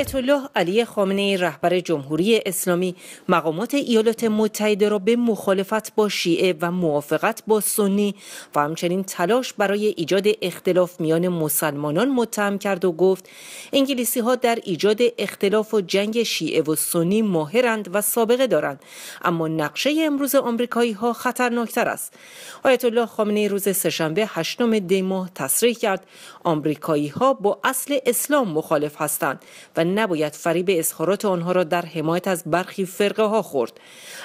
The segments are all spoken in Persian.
آیت الله علی خامنه رهبر جمهوری اسلامی مقامات ایالات متحده را به مخالفت با شیعه و موافقت با سنی و همچنین تلاش برای ایجاد اختلاف میان مسلمانان متهم کرد و گفت انگلیسی ها در ایجاد اختلاف و جنگ شیعه و سنی ماهرند و سابقه دارند اما نقشه امروز آمریکایی ها خطرناکتر است آیت الله خامنه روز سهشنبه هشتم دی تصریح کرد آمریکایی ها با اصل اسلام مخالف هستند و نباید فریب اظهارات آنها را در حمایت از برخی فرقه ها خورد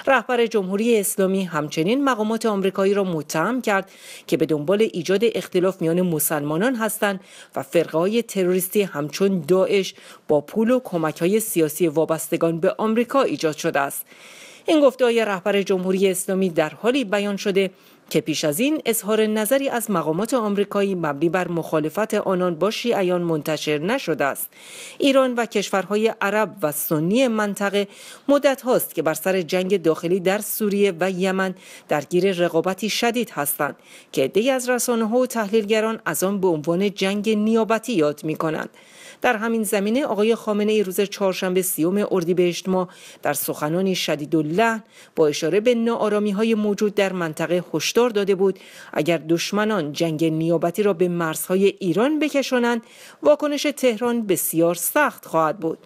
رهبر جمهوری اسلامی همچنین مقامات آمریکایی را متهم کرد که به دنبال ایجاد اختلاف میان مسلمانان هستند و فرقه های تروریستی همچون داعش با پول و کمک های سیاسی وابستگان به آمریکا ایجاد شده است این گفته های رهبر جمهوری اسلامی در حالی بیان شده که پیش از این اظهار نظری از مقامات آمریکایی مبنی بر مخالفت آنان با شیعیان منتشر نشده است ایران و کشورهای عرب و سنی منطقه مدت هاست که بر سر جنگ داخلی در سوریه و یمن درگیر رقابتی شدید هستند که عدهای از رسانه ها و تحلیلگران از آن به عنوان جنگ نیابتی یاد می در همین زمینه آقای خامنه ای روز چهارشنبه سیوم اردیبهشت ما در سخنانی شدید و با اشاره به ناآرامی های موجود در منطقه هشدار داده بود اگر دشمنان جنگ نیابتی را به مرزهای ایران بکشانند واکنش تهران بسیار سخت خواهد بود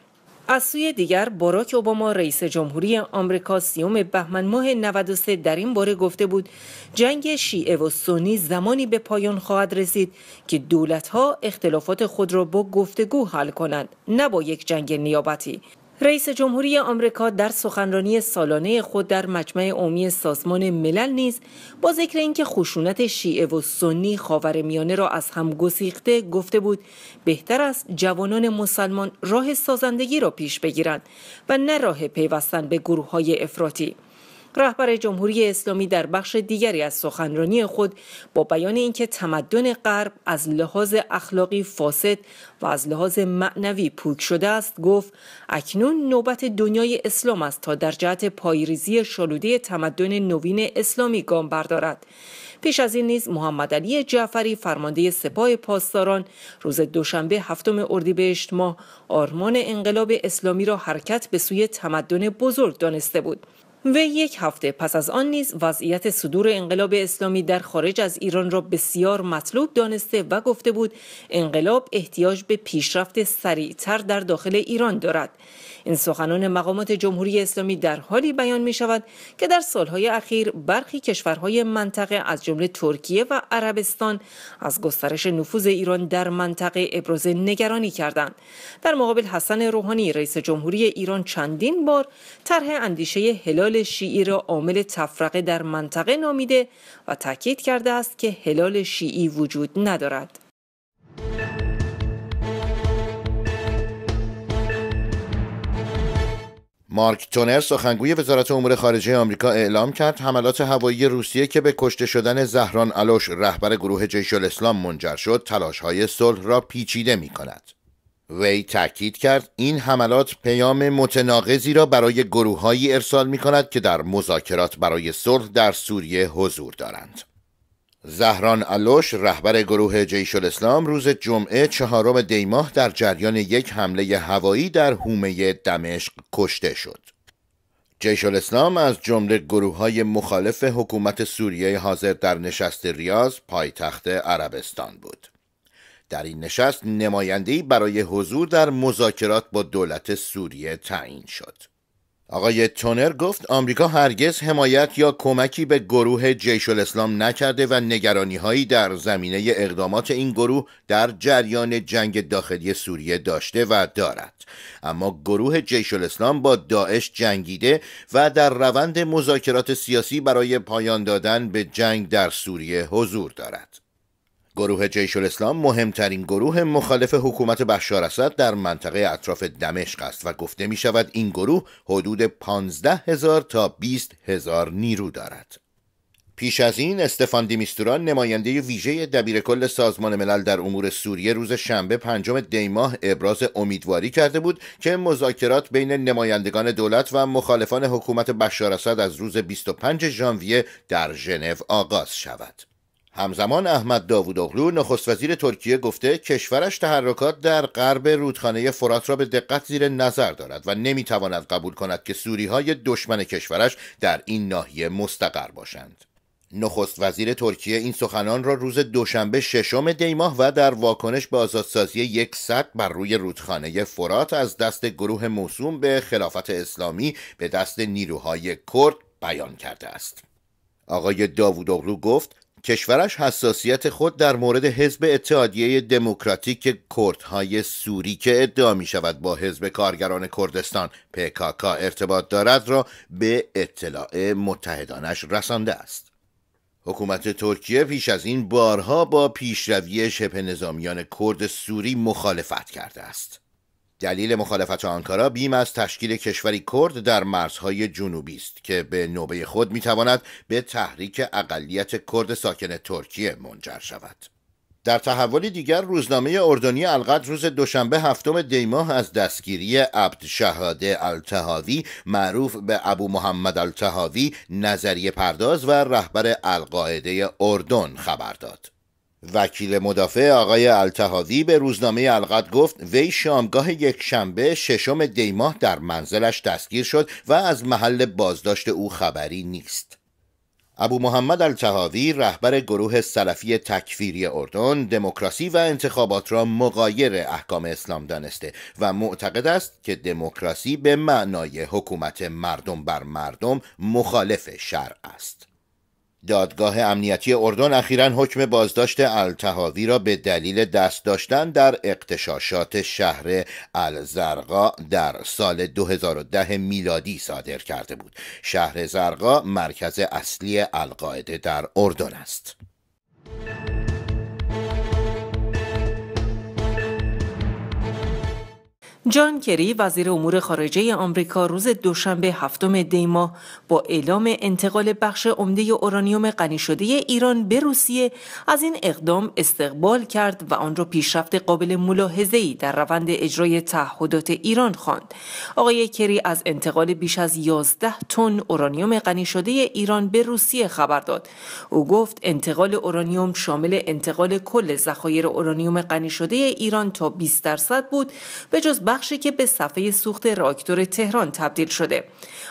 از سوی دیگر باراک اوباما رئیس جمهوری آمریکا سیوم بهمن ماه 93 در این باره گفته بود جنگ شیعه و سنی زمانی به پایان خواهد رسید که دولتها اختلافات خود را با گفتگو حل کنند نه با یک جنگ نیابتی رئیس جمهوری آمریکا در سخنرانی سالانه خود در مجمع عمومی سازمان ملل نیز با ذکر اینکه خشونت شیعه و سنی خاورمیانه را از هم گسیخته گفته بود بهتر است جوانان مسلمان راه سازندگی را پیش بگیرند و نه راه پیوستن به گروه های افراطی رهبر جمهوری اسلامی در بخش دیگری از سخنرانی خود با بیان اینکه تمدن غرب از لحاظ اخلاقی فاسد و از لحاظ معنوی پوک شده است گفت اکنون نوبت دنیای اسلام است تا در جهت پایریزی شالوده تمدن نوین اسلامی گام بردارد پیش از این نیز محمد علی جعفری فرمانده سپاه پاسداران روز دوشنبه هفتم اردیبهشت ماه آرمان انقلاب اسلامی را حرکت به سوی تمدن بزرگ دانسته بود و یک هفته پس از آن نیز وضعیت صدور انقلاب اسلامی در خارج از ایران را بسیار مطلوب دانسته و گفته بود انقلاب احتیاج به پیشرفت سریعتر در داخل ایران دارد این سخنان مقامات جمهوری اسلامی در حالی بیان می شود که در سالهای اخیر برخی کشورهای منطقه از جمله ترکیه و عربستان از گسترش نفوذ ایران در منطقه ابراز نگرانی کردند در مقابل حسن روحانی رئیس جمهوری ایران چندین بار طرح اندیشه هلال هلال شیعی را عامل تفرقه در منطقه نامیده و تاکید کرده است که هلال شیعی وجود ندارد. مارک تونر سخنگوی وزارت امور خارجه آمریکا اعلام کرد حملات هوایی روسیه که به کشته شدن زهران الوش رهبر گروه جیش الاسلام منجر شد های صلح را پیچیده کند وی تاکید کرد این حملات پیام متناقضی را برای گروههایی ارسال می کند که در مذاکرات برای صلح در سوریه حضور دارند. زهران علوش رهبر گروه جیش الاسلام روز جمعه چهارم دیماه در جریان یک حمله هوایی در حومه دمشق کشته شد. جیش الاسلام از جمله گروه های مخالف حکومت سوریه حاضر در نشست ریاض پایتخت عربستان بود. در این نشست نماینده برای حضور در مذاکرات با دولت سوریه تعیین شد. آقای تونر گفت آمریکا هرگز حمایت یا کمکی به گروه جیش الاسلام نکرده و نگرانی هایی در زمینه اقدامات این گروه در جریان جنگ داخلی سوریه داشته و دارد اما گروه جیش الاسلام با داعش جنگیده و در روند مذاکرات سیاسی برای پایان دادن به جنگ در سوریه حضور دارد گروه جیش الاسلام مهمترین گروه مخالف حکومت بشار اسد در منطقه اطراف دمشق است و گفته می شود این گروه حدود 15 هزار تا 20 هزار نیرو دارد. پیش از این استفان دیمیستوران نماینده ویژه دبیرکل سازمان ملل در امور سوریه روز شنبه پنجم دیماه ابراز امیدواری کرده بود که مذاکرات بین نمایندگان دولت و مخالفان حکومت بشار اسد از روز 25 ژانویه در ژنو آغاز شود. همزمان احمد اغلو نخست وزیر ترکیه گفته کشورش تحرکات در غرب رودخانه فرات را به دقت زیر نظر دارد و نمیتواند قبول کند که سوری های دشمن کشورش در این ناحیه مستقر باشند. نخست وزیر ترکیه این سخنان را روز دوشنبه ششم دیماه و در واکنش به آزادسازی یک صد بر روی رودخانه فرات از دست گروه موسوم به خلافت اسلامی به دست نیروهای کرد بیان کرده است. آقای داوود اغلو گفت کشورش حساسیت خود در مورد حزب اتحادیه دموکراتیک کردهای سوری که ادعا می شود با حزب کارگران کردستان پکاکا ارتباط دارد را به اطلاع متحدانش رسانده است. حکومت ترکیه پیش از این بارها با پیشروی شبه نظامیان کرد سوری مخالفت کرده است. دلیل مخالفت آنکارا بیم از تشکیل کشوری کرد در مرزهای جنوبی است که به نوبه خود میتواند به تحریک اقلیت کرد ساکن ترکیه منجر شود در تحولی دیگر روزنامه اردنی القدر روز دوشنبه هفتم دیماه از دستگیری عبد شهاده التهاوی معروف به ابو محمد التهاوی نظریه پرداز و رهبر القاعده اردن خبر داد وکیل مدافع آقای التهاوی به روزنامه القد گفت وی شامگاه یک شنبه ششم دیماه در منزلش دستگیر شد و از محل بازداشت او خبری نیست ابو محمد التهاوی رهبر گروه سلفی تکفیری اردن دموکراسی و انتخابات را مقایر احکام اسلام دانسته و معتقد است که دموکراسی به معنای حکومت مردم بر مردم مخالف شرع است دادگاه امنیتی اردن اخیرا حکم بازداشت التهاوی را به دلیل دست داشتن در اقتشاشات شهر الزرقا در سال 2010 میلادی صادر کرده بود. شهر زرقا مرکز اصلی القاعده در اردن است. جان کری وزیر امور خارجه آمریکا روز دوشنبه هفتم دیما با اعلام انتقال بخش عمده اورانیوم غنی شده ایران به روسیه از این اقدام استقبال کرد و آن را پیشرفت قابل ملاحظه‌ای در روند اجرای تعهدات ایران خواند. آقای کری از انتقال بیش از 11 تن اورانیوم غنی شده ایران به روسیه خبر داد. او گفت انتقال اورانیوم شامل انتقال کل ذخایر اورانیوم غنی شده ایران تا 20 درصد بود به جز بخش بخشی که به صفحه سوخت راکتور تهران تبدیل شده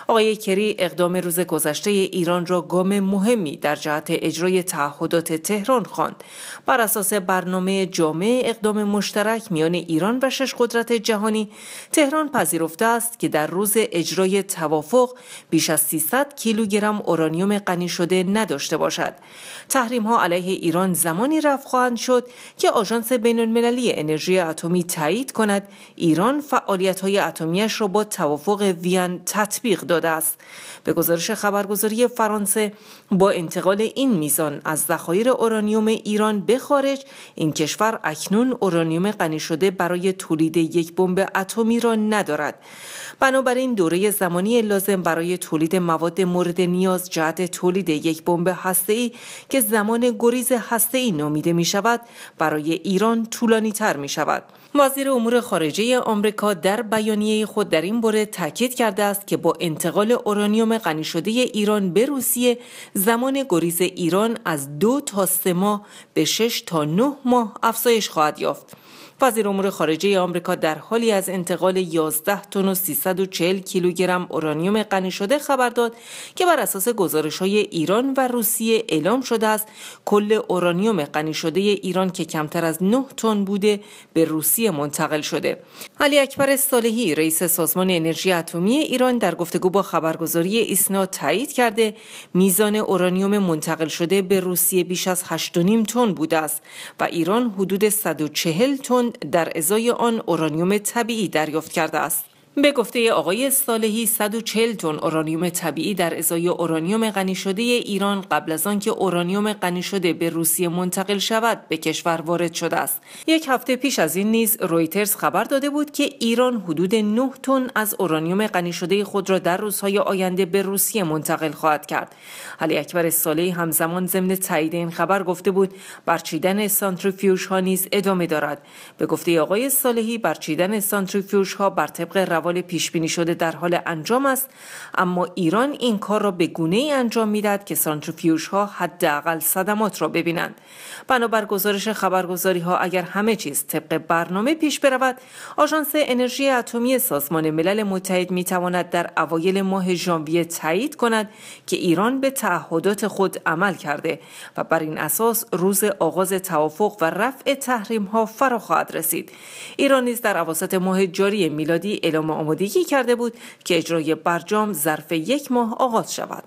آقای کری اقدام روز گذشته ایران را گام مهمی در جهت اجرای تعهدات تهران خواند بر اساس برنامه جامع اقدام مشترک میان ایران و شش قدرت جهانی تهران پذیرفته است که در روز اجرای توافق بیش از 300 کیلوگرم اورانیوم غنی شده نداشته باشد تحریم ها علیه ایران زمانی رفع خواهند شد که آژانس بین انرژی اتمی تایید کند ایران فعالیت های اتمیش را با توافق وین تطبیق داده است به گزارش خبرگزاری فرانسه با انتقال این میزان از ذخایر اورانیوم ایران به خارج این کشور اکنون اورانیوم غنی شده برای تولید یک بمب اتمی را ندارد بنابراین دوره زمانی لازم برای تولید مواد مورد نیاز جهت تولید یک بمب ای که زمان گریز ای نامیده می شود برای ایران طولانی تر می شود وزیر امور خارجه آمریکا در بیانیه خود در این باره تاکید کرده است که با انتقال اورانیوم غنی شده ایران به روسیه زمان گریز ایران از دو تا سه ماه به شش تا نه ماه افزایش خواهد یافت وزیر امور خارجه آمریکا در حالی از انتقال 11 تن و 340 کیلوگرم اورانیوم غنی شده خبر داد که بر اساس گزارش های ایران و روسیه اعلام شده است کل اورانیوم غنی شده ایران که کمتر از 9 تن بوده به روسیه منتقل شده علی اکبر صالحی رئیس سازمان انرژی اتمی ایران در گفتگو با خبرگزاری ایسنا تایید کرده میزان اورانیوم منتقل شده به روسیه بیش از 8.5 تن بوده است و ایران حدود 140 تن در ازای آن اورانیوم طبیعی دریافت کرده است. به گفته آقای صالحی 140 تن اورانیوم طبیعی در ازای اورانیوم غنی شده ایران قبل از آنکه اورانیوم غنی شده به روسیه منتقل شود به کشور وارد شده است یک هفته پیش از این نیز رویترز خبر داده بود که ایران حدود 9 تن از اورانیوم غنی شده خود را در روزهای آینده به روسیه منتقل خواهد کرد علی اکبر صالحی همزمان ضمن تایید این خبر گفته بود برچیدن سانتریفیوژها نیز ادامه دارد به گفته آقای صالحی برچیدن سانتریفیوژها بر طبق پیش بینی شده در حال انجام است اما ایران این کار را به گونه ای انجام میدهد که ها حداقل صدمات را ببینند بنابر گزارش خبرگزاری ها اگر همه چیز طبق برنامه پیش برود آژانس انرژی اتمی سازمان ملل متحد می تواند در اوایل ماه ژانویه تایید کند که ایران به تعهدات خود عمل کرده و بر این اساس روز آغاز توافق و رفع تحریم ها فرا خواهد رسید ایران نیز در اواسط ماه جاری میلادی اعلام آمادگی کرده بود که اجرای برجام ظرف یک ماه آغاز شود.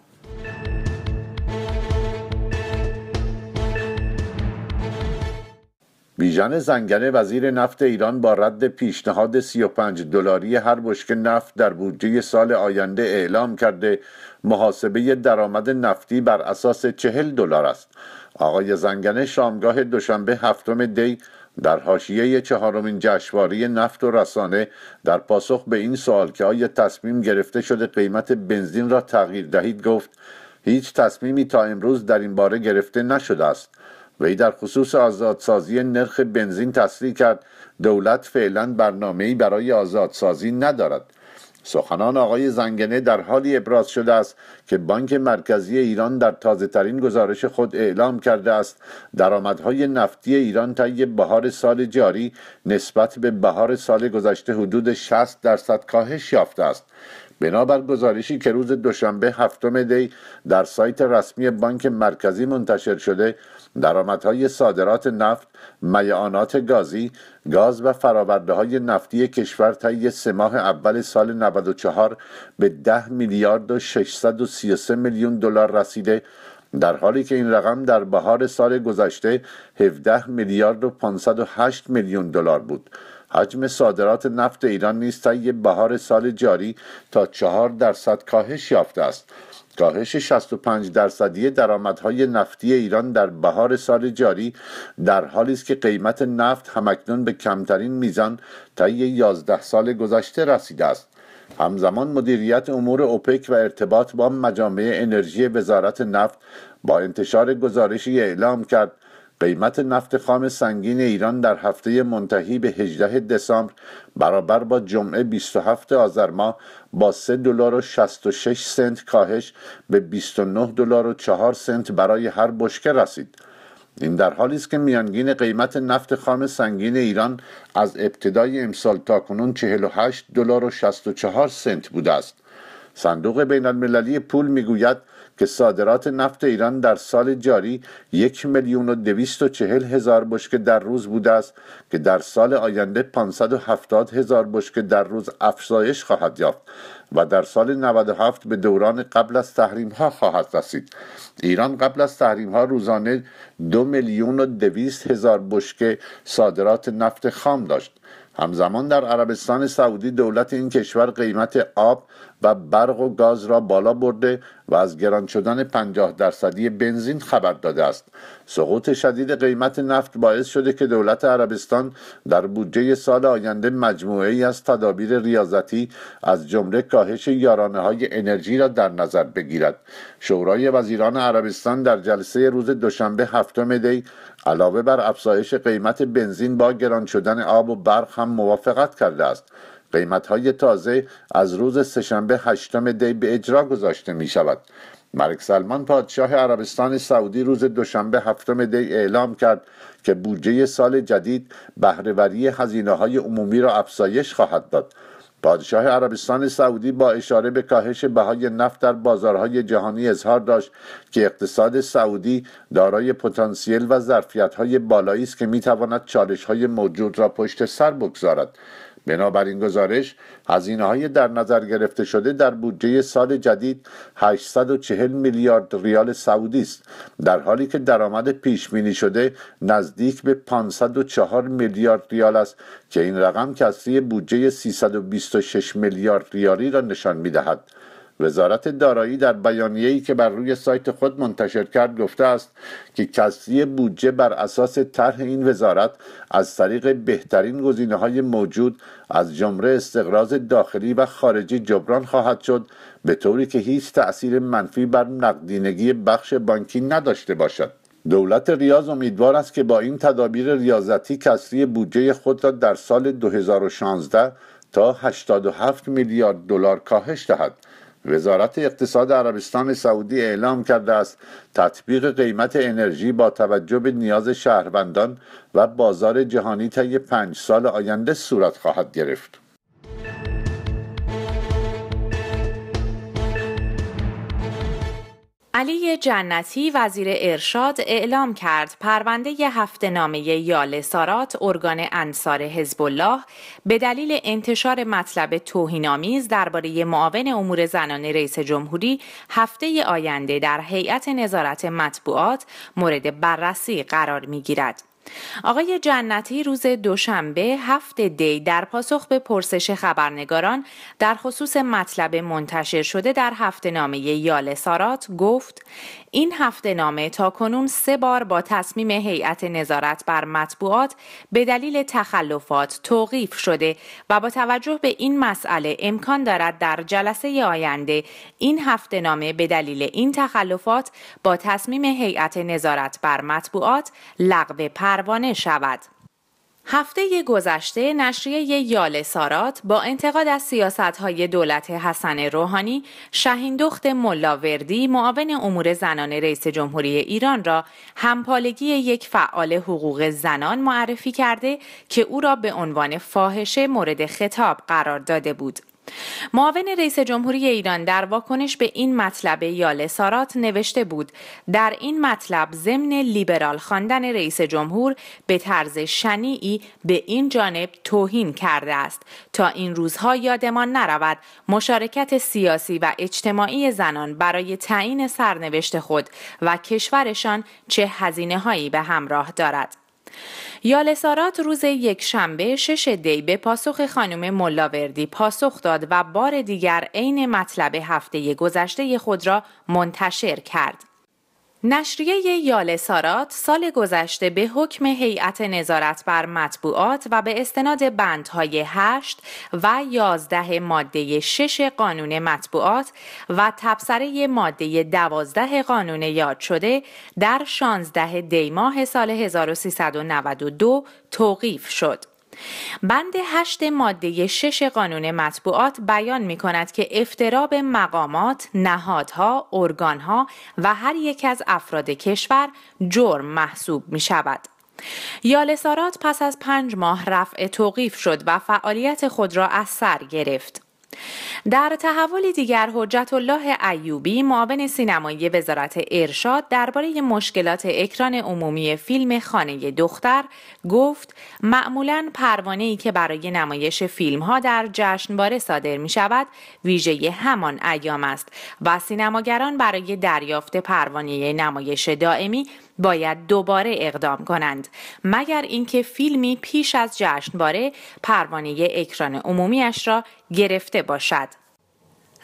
بیژن زنگنه وزیر نفت ایران با رد پیشنهاد 35 دلاری هر بشک نفت در بودجه سال آینده اعلام کرده محاسبه درآمد نفتی بر اساس 40 دلار است. آقای زنگنه شامگاه دوشنبه هفتم دی در حاشیه چهارمین جشنواره نفت و رسانه در پاسخ به این سوال که آیا تصمیم گرفته شده قیمت بنزین را تغییر دهید گفت هیچ تصمیمی تا امروز در این باره گرفته نشده است وی در خصوص آزادسازی نرخ بنزین تصریح کرد دولت فعلا برنامه‌ای برای آزادسازی ندارد سخنان آقای زنگنه در حالی ابراز شده است که بانک مرکزی ایران در تازه ترین گزارش خود اعلام کرده است درآمدهای نفتی ایران طی بهار سال جاری نسبت به بهار سال گذشته حدود 60 درصد کاهش یافته است بنابر گزارشی که روز دوشنبه هفتم دی در سایت رسمی بانک مرکزی منتشر شده درآمدهای صادرات نفت، میعانات گازی، گاز و فراورده های نفتی کشور طی سه ماه اول سال 94 به 10 میلیارد و 633 میلیون دلار رسیده در حالی که این رقم در بهار سال گذشته 17 میلیارد و 508 میلیون دلار بود حجم صادرات نفت ایران نیز طی بهار سال جاری تا 4 درصد کاهش یافته است کاهش 65 درصدی درآمدهای نفتی ایران در بهار سال جاری در حالی است که قیمت نفت همکنون به کمترین میزان طی 11 سال گذشته رسیده است همزمان مدیریت امور اوپک و ارتباط با مجامع انرژی وزارت نفت با انتشار گزارشی اعلام کرد قیمت نفت خام سنگین ایران در هفته منتهی به 18 دسامبر برابر با جمعه 27 آذر ماه با 3 دلار و 66 سنت کاهش به 29 دلار و 4 سنت برای هر بشکه رسید. این در حالی است که میانگین قیمت نفت خام سنگین ایران از ابتدای امسال تا کنون 48 دلار و 64 سنت بوده است. صندوق بین المللی پول میگوید که صادرات نفت ایران در سال جاری یک میلیون و دویست و چهل هزار بشکه در روز بوده است که در سال آینده هفتاد هزار بشکه در روز افزایش خواهد یافت و در سال 97 به دوران قبل از تحریم ها خواهد رسید ایران قبل از تحریم ها روزانه دو میلیون و دویست هزار بشکه صادرات نفت خام داشت همزمان در عربستان سعودی دولت این کشور قیمت آب و برق و گاز را بالا برده و از گران شدن 50 درصدی بنزین خبر داده است سقوط شدید قیمت نفت باعث شده که دولت عربستان در بودجه سال آینده مجموعه ای از تدابیر ریاضتی از جمله کاهش یارانه های انرژی را در نظر بگیرد شورای وزیران عربستان در جلسه روز دوشنبه هفتم دی علاوه بر افزایش قیمت بنزین با گران شدن آب و برق هم موافقت کرده است قیمت های تازه از روز سهشنبه هشتم دی به اجرا گذاشته می شود ملک سلمان پادشاه عربستان سعودی روز دوشنبه هفتم دی اعلام کرد که بودجه سال جدید بهرهوری هزینه های عمومی را افزایش خواهد داد پادشاه عربستان سعودی با اشاره به کاهش بهای نفت در بازارهای جهانی اظهار داشت که اقتصاد سعودی دارای پتانسیل و ظرفیت‌های بالایی است که میتواند های موجود را پشت سر بگذارد بنابراین گزارش هزینه های در نظر گرفته شده در بودجه سال جدید 840 میلیارد ریال سعودی است در حالی که درآمد پیش بینی شده نزدیک به 504 میلیارد ریال است که این رقم کسری بودجه 326 میلیارد ریالی را نشان می دهد. وزارت دارایی در بیانیه‌ای که بر روی سایت خود منتشر کرد گفته است که کسری بودجه بر اساس طرح این وزارت از طریق بهترین های موجود از جمله استقراض داخلی و خارجی جبران خواهد شد به طوری که هیچ تأثیر منفی بر نقدینگی بخش بانکی نداشته باشد دولت ریاض امیدوار است که با این تدابیر ریاضتی کسری بودجه خود را در سال 2016 تا 87 میلیارد دلار کاهش دهد وزارت اقتصاد عربستان سعودی اعلام کرده است تطبیق قیمت انرژی با توجه به نیاز شهروندان و بازار جهانی طی پنج سال آینده صورت خواهد گرفت علی جنتی وزیر ارشاد اعلام کرد پرونده هفته نامه یال سارات ارگان انصار حزب الله به دلیل انتشار مطلب توهینآمیز درباره معاون امور زنان رئیس جمهوری هفته آینده در هیئت نظارت مطبوعات مورد بررسی قرار می‌گیرد. آقای جنتی روز دوشنبه هفت دی در پاسخ به پرسش خبرنگاران در خصوص مطلب منتشر شده در هفته نامه یال سارات گفت این هفته نامه تا کنون سه بار با تصمیم هیئت نظارت بر مطبوعات به دلیل تخلفات توقیف شده و با توجه به این مسئله امکان دارد در جلسه آینده این هفته نامه به دلیل این تخلفات با تصمیم هیئت نظارت بر مطبوعات لغو پروانه شود. هفته گذشته نشریه یال سارات با انتقاد از های دولت حسن روحانی شهیندخت ملاوردی معاون امور زنان رئیس جمهوری ایران را همپالگی یک فعال حقوق زنان معرفی کرده که او را به عنوان فاحشه مورد خطاب قرار داده بود. معاون رئیس جمهوری ایران در واکنش به این مطلب یال سارات نوشته بود در این مطلب ضمن لیبرال خواندن رئیس جمهور به طرز شنیعی به این جانب توهین کرده است تا این روزها یادمان نرود مشارکت سیاسی و اجتماعی زنان برای تعیین سرنوشت خود و کشورشان چه هزینه هایی به همراه دارد یالسارات روز یک شنبه شش دی به پاسخ خانم ملاوردی پاسخ داد و بار دیگر عین مطلب هفته گذشته خود را منتشر کرد. نشریه یال سارات سال گذشته به حکم هیئت نظارت بر مطبوعات و به استناد بندهای 8 و 11 ماده شش قانون مطبوعات و تبصره ماده 12 قانون یاد شده در شانزده دیماه سال 1392 توقیف شد. بند هشت ماده شش قانون مطبوعات بیان می کند که افتراب مقامات، نهادها، ارگانها و هر یک از افراد کشور جرم محسوب می شود. یالسارات پس از پنج ماه رفع توقیف شد و فعالیت خود را از سر گرفت. در تحولی دیگر حجت الله ایوبی معاون سینمایی وزارت ارشاد درباره مشکلات اکران عمومی فیلم خانه دختر گفت معمولا پروانه ای که برای نمایش فیلم ها در جشنواره صادر می شود ویژه همان ایام است و سینماگران برای دریافت پروانه نمایش دائمی باید دوباره اقدام کنند مگر اینکه فیلمی پیش از جشنواره پروانه اکران عمومیش را گرفته باشد.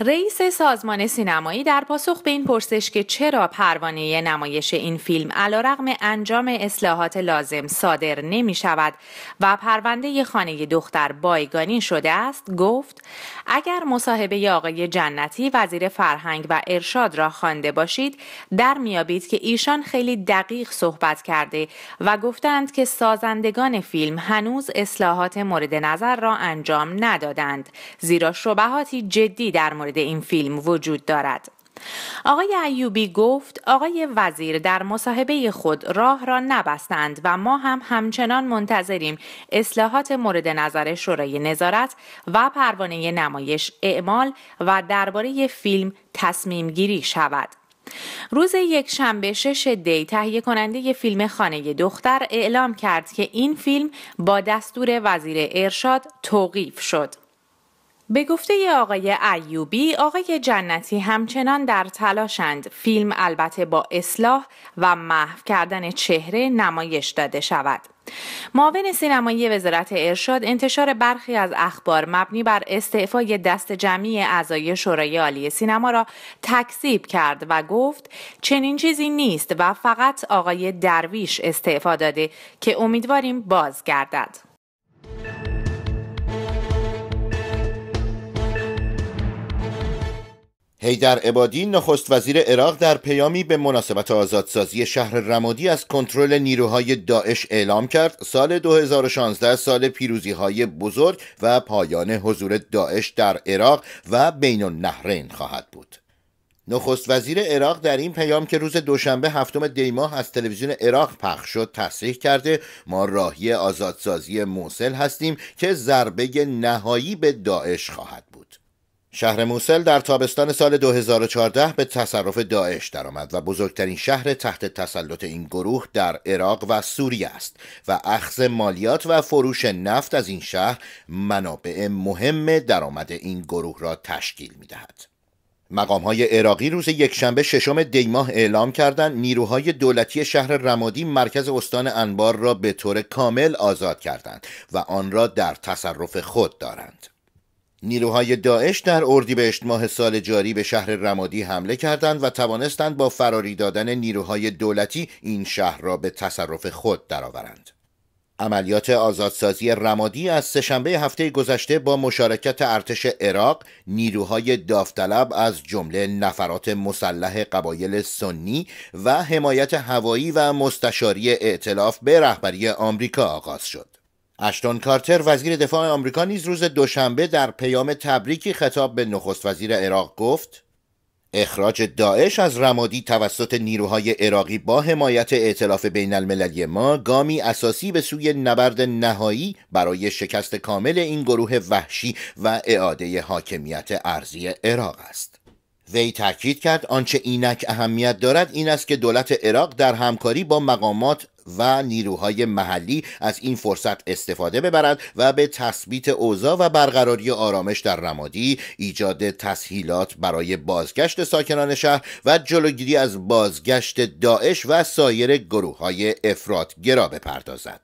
رئیس سازمان سینمایی در پاسخ به این پرسش که چرا پروانه نمایش این فیلم علیرغم انجام اصلاحات لازم صادر نمی شود و پرونده خانه دختر بایگانی شده است گفت اگر مصاحبه آقای جنتی وزیر فرهنگ و ارشاد را خوانده باشید در میابید که ایشان خیلی دقیق صحبت کرده و گفتند که سازندگان فیلم هنوز اصلاحات مورد نظر را انجام ندادند زیرا شبهاتی جدی در مورد مورد این فیلم وجود دارد. آقای ایوبی گفت آقای وزیر در مصاحبه خود راه را نبستند و ما هم همچنان منتظریم اصلاحات مورد نظر شورای نظارت و پروانه نمایش اعمال و درباره فیلم تصمیم گیری شود. روز یک شنبه شش دی تهیه کننده ی فیلم خانه دختر اعلام کرد که این فیلم با دستور وزیر ارشاد توقیف شد. به گفته آقای ایوبی، آقای جنتی همچنان در تلاشند فیلم البته با اصلاح و محو کردن چهره نمایش داده شود. معاون سینمایی وزارت ارشاد انتشار برخی از اخبار مبنی بر استعفای دست جمعی اعضای شورای عالی سینما را تکذیب کرد و گفت چنین چیزی نیست و فقط آقای درویش استعفا داده که امیدواریم بازگردد. هیدر عبادی نخست وزیر عراق در پیامی به مناسبت آزادسازی شهر رمادی از کنترل نیروهای داعش اعلام کرد سال 2016 سال پیروزی های بزرگ و پایان حضور داعش در عراق و بین النهرین خواهد بود نخست وزیر عراق در این پیام که روز دوشنبه هفتم دیماه از تلویزیون عراق پخش شد تصریح کرده ما راهی آزادسازی موسل هستیم که ضربه نهایی به داعش خواهد شهر موسل در تابستان سال 2014 به تصرف داعش درآمد و بزرگترین شهر تحت تسلط این گروه در عراق و سوریه است و اخذ مالیات و فروش نفت از این شهر منابع مهم درآمد این گروه را تشکیل دهد مقام های عراقی روز یکشنبه ششم دیماه اعلام کردند نیروهای دولتی شهر رمادی مرکز استان انبار را به طور کامل آزاد کردند و آن را در تصرف خود دارند. نیروهای داعش در اردیبهشت ماه سال جاری به شهر رمادی حمله کردند و توانستند با فراری دادن نیروهای دولتی این شهر را به تصرف خود درآورند. عملیات آزادسازی رمادی از سهشنبه هفته گذشته با مشارکت ارتش عراق نیروهای داوطلب از جمله نفرات مسلح قبایل سنی و حمایت هوایی و مستشاری ائتلاف به رهبری آمریکا آغاز شد اشتون کارتر وزیر دفاع آمریکا نیز روز دوشنبه در پیام تبریکی خطاب به نخست وزیر عراق گفت اخراج داعش از رمادی توسط نیروهای عراقی با حمایت ائتلاف بین المللی ما گامی اساسی به سوی نبرد نهایی برای شکست کامل این گروه وحشی و اعاده حاکمیت ارزی عراق است وی تاکید کرد آنچه اینک اهمیت دارد این است که دولت عراق در همکاری با مقامات و نیروهای محلی از این فرصت استفاده ببرند و به تثبیت اوضاع و برقراری آرامش در رمادی ایجاد تسهیلات برای بازگشت ساکنان شهر و جلوگیری از بازگشت داعش و سایر گروه های افرادگرا بپردازد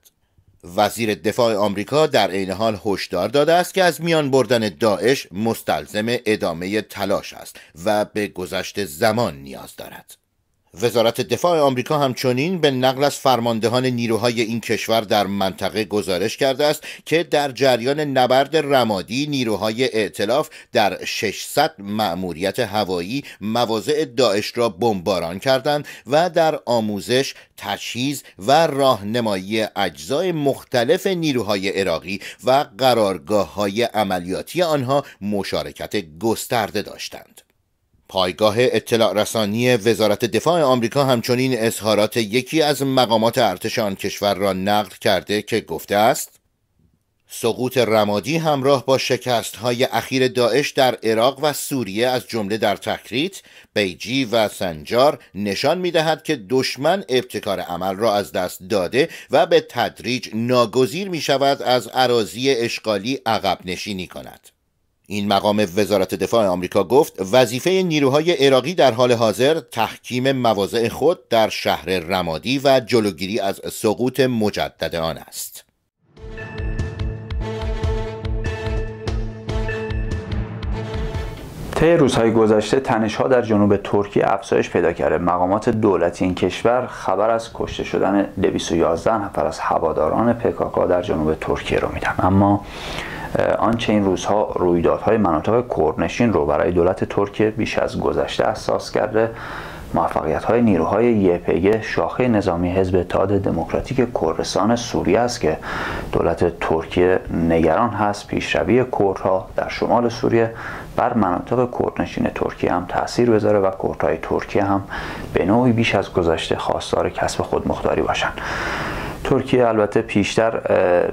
وزیر دفاع آمریکا در عین حال هشدار داده است که از میان بردن داعش مستلزم ادامه تلاش است و به گذشت زمان نیاز دارد وزارت دفاع آمریکا همچنین به نقل از فرماندهان نیروهای این کشور در منطقه گزارش کرده است که در جریان نبرد رمادی نیروهای ائتلاف در 600 مأموریت هوایی مواضع داعش را بمباران کردند و در آموزش، تجهیز و راهنمایی اجزای مختلف نیروهای عراقی و قرارگاه های عملیاتی آنها مشارکت گسترده داشتند. پایگاه اطلاع رسانی وزارت دفاع آمریکا همچنین اظهارات یکی از مقامات ارتش آن کشور را نقد کرده که گفته است سقوط رمادی همراه با شکست های اخیر داعش در عراق و سوریه از جمله در تکریت، بیجی و سنجار نشان می دهد که دشمن ابتکار عمل را از دست داده و به تدریج ناگزیر می شود از عراضی اشغالی عقب نشینی کند. این مقام وزارت دفاع آمریکا گفت وظیفه نیروهای عراقی در حال حاضر تحکیم مواضع خود در شهر رمادی و جلوگیری از سقوط مجدد آن است. طی روزهای گذشته تنشها در جنوب ترکیه افزایش پیدا کرده مقامات دولتی این کشور خبر از کشته شدن 211 نفر از هواداران پکاکا در جنوب ترکیه رو میدن اما آنچه این روزها رویدادهای مناطق کردنشین رو برای دولت ترکیه بیش از گذشته اساس کرده موفقیت های نیروهای یپگه شاخه نظامی حزب اتحاد دموکراتیک کردستان سوریه است که دولت ترکیه نگران هست پیشروی کردها در شمال سوریه بر مناطق کردنشین ترکیه هم تاثیر بذاره و کردهای ترکیه هم به نوعی بیش از گذشته خواستار کسب خودمختاری باشند ترکیه البته پیشتر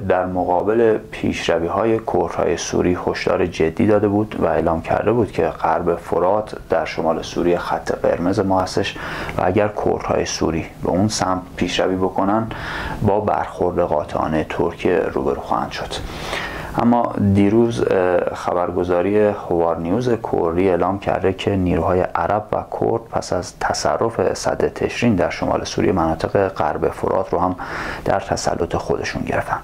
در مقابل پیشروی های کردهای سوری هشدار جدی داده بود و اعلام کرده بود که غرب فرات در شمال سوریه خط قرمز ما هستش و اگر کردهای سوری به اون سمت پیشروی بکنن با برخورد قاطعانه ترکیه روبرو خواهند شد اما دیروز خبرگزاری هوار نیوز کوری اعلام کرده که نیروهای عرب و کرد پس از تصرف صد تشرین در شمال سوریه مناطق غرب فرات رو هم در تسلط خودشون گرفتن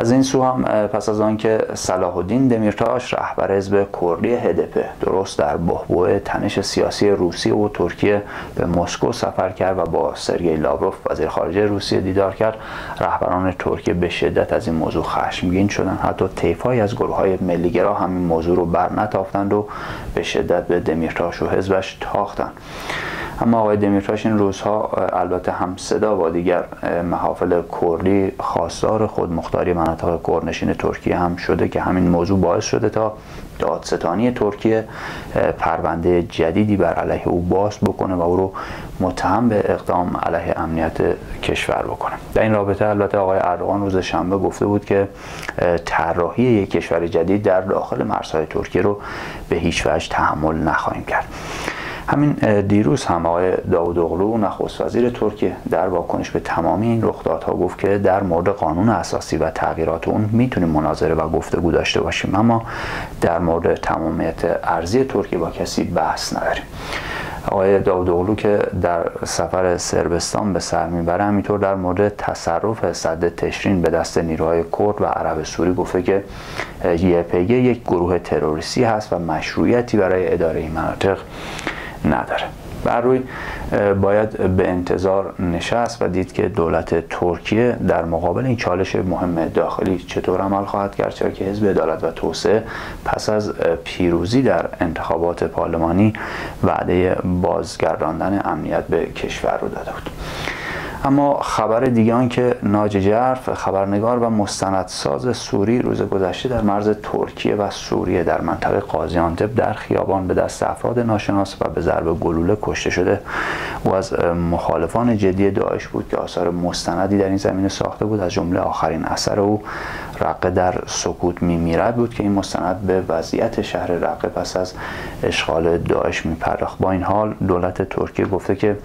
از این سو هم پس از آنکه صلاح الدین دمیرتاش رهبر حزب کردی هدپه درست در بهبوع تنش سیاسی روسیه و ترکیه به مسکو سفر کرد و با سرگئی لاوروف وزیر خارجه روسیه دیدار کرد رهبران ترکیه به شدت از این موضوع خشمگین شدند حتی طیفهایی از گروه های ملیگرا این موضوع رو برنتافتند و به شدت به دمیرتاش و حزبش تاختند اما آقای دمیرتاش این روزها البته هم صدا با دیگر محافل کردی خواستار خود مختاری مناطق کرنشین ترکیه هم شده که همین موضوع باعث شده تا دادستانی ترکیه پرونده جدیدی بر علیه او باز بکنه و او رو متهم به اقدام علیه امنیت کشور بکنه در این رابطه البته آقای اردوغان روز شنبه گفته بود که طراحی یک کشور جدید در داخل مرزهای ترکیه رو به هیچ وجه تحمل نخواهیم کرد همین دیروز هم آقای داود اغلو نخست وزیر ترکیه در واکنش به تمامی این رخدادها گفت که در مورد قانون اساسی و تغییرات اون میتونیم مناظره و گفتگو داشته باشیم اما در مورد تمامیت ارزی ترکیه با کسی بحث نداریم آقای اغلو که در سفر سربستان به سر میبره همینطور در مورد تصرف صد تشرین به دست نیروهای کرد و عرب سوری گفته که یپگ یک گروه تروریستی هست و مشروعیتی برای اداره این مناطق نداره بر روی باید به انتظار نشست و دید که دولت ترکیه در مقابل این چالش مهم داخلی چطور عمل خواهد کرد چرا که حزب عدالت و توسعه پس از پیروزی در انتخابات پارلمانی وعده بازگرداندن امنیت به کشور رو داده بود اما خبر دیگان که ناج جرف خبرنگار و مستندساز سوری روز گذشته در مرز ترکیه و سوریه در منطقه قاضیانتب در خیابان به دست افراد ناشناس و به ضرب گلوله کشته شده او از مخالفان جدی داعش بود که آثار مستندی در این زمین ساخته بود از جمله آخرین اثر او رقه در سکوت میمیرد بود که این مستند به وضعیت شهر رقه پس از اشغال داعش میپرداخت با این حال دولت ترکیه گفته که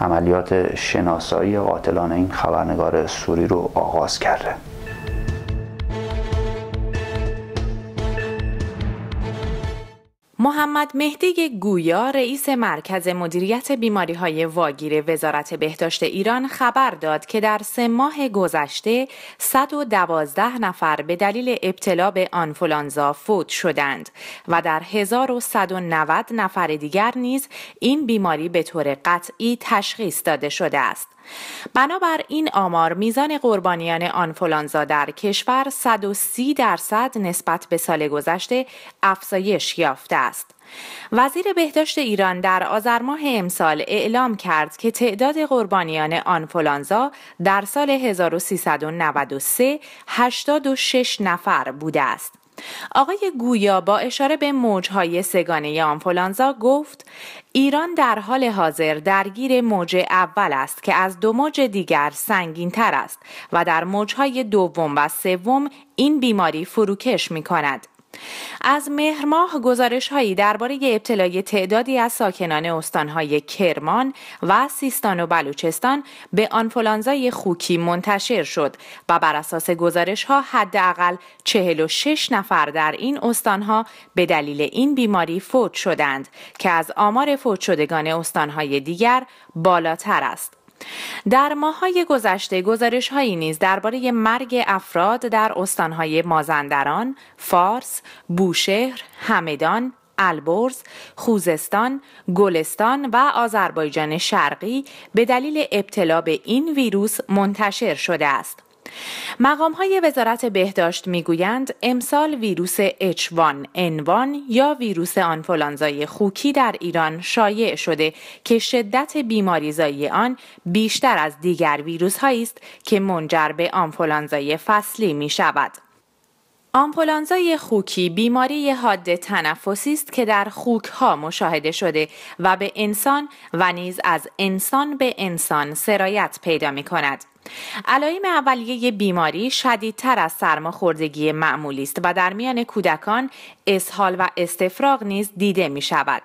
عملیات شناسایی قاتلان این خبرنگار سوری رو آغاز کرده محمد مهدی گویا رئیس مرکز مدیریت بیماری های واگیر وزارت بهداشت ایران خبر داد که در سه ماه گذشته 112 نفر به دلیل ابتلا به آنفولانزا فوت شدند و در 1190 نفر دیگر نیز این بیماری به طور قطعی تشخیص داده شده است. بنابر این آمار میزان قربانیان آنفولانزا در کشور 130 درصد نسبت به سال گذشته افزایش یافته است. وزیر بهداشت ایران در آذر ماه امسال اعلام کرد که تعداد قربانیان آنفولانزا در سال 1393 86 نفر بوده است آقای گویا با اشاره به موجهای سگانه آنفولانزا گفت ایران در حال حاضر درگیر موج اول است که از دو موج دیگر سنگین تر است و در موجهای دوم و سوم این بیماری فروکش می کند. از مهرماه گزارش هایی درباره ابتلای تعدادی از ساکنان استانهای کرمان و سیستان و بلوچستان به آنفولانزای خوکی منتشر شد و بر اساس گزارش ها حداقل 46 نفر در این استانها به دلیل این بیماری فوت شدند که از آمار فوت شدگان استانهای دیگر بالاتر است. در ماهای گذشته گزارش هایی نیز درباره مرگ افراد در استانهای مازندران، فارس، بوشهر، همدان، البرز، خوزستان، گلستان و آذربایجان شرقی به دلیل ابتلا به این ویروس منتشر شده است. مقام های وزارت بهداشت میگویند امسال ویروس H1N1 یا ویروس آنفولانزای خوکی در ایران شایع شده که شدت بیماریزایی آن بیشتر از دیگر ویروس هایی است که منجر به آنفولانزای فصلی می شود. آنفولانزای خوکی بیماری حاد تنفسی است که در خوک ها مشاهده شده و به انسان و نیز از انسان به انسان سرایت پیدا می کند. علائم اولیه بیماری شدیدتر از سرماخوردگی معمولی است و در میان کودکان اسهال و استفراغ نیز دیده می شود.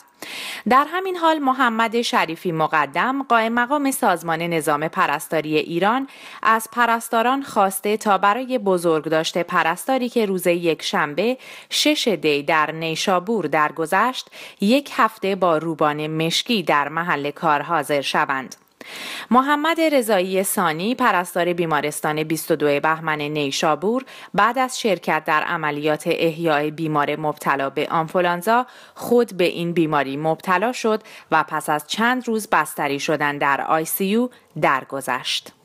در همین حال محمد شریفی مقدم قائم مقام سازمان نظام پرستاری ایران از پرستاران خواسته تا برای بزرگ داشته پرستاری که روز یک شنبه شش دی در نیشابور درگذشت یک هفته با روبان مشکی در محل کار حاضر شوند. محمد رضایی سانی پرستار بیمارستان 22 بهمن نیشابور بعد از شرکت در عملیات احیای بیمار مبتلا به آنفولانزا خود به این بیماری مبتلا شد و پس از چند روز بستری شدن در یو درگذشت.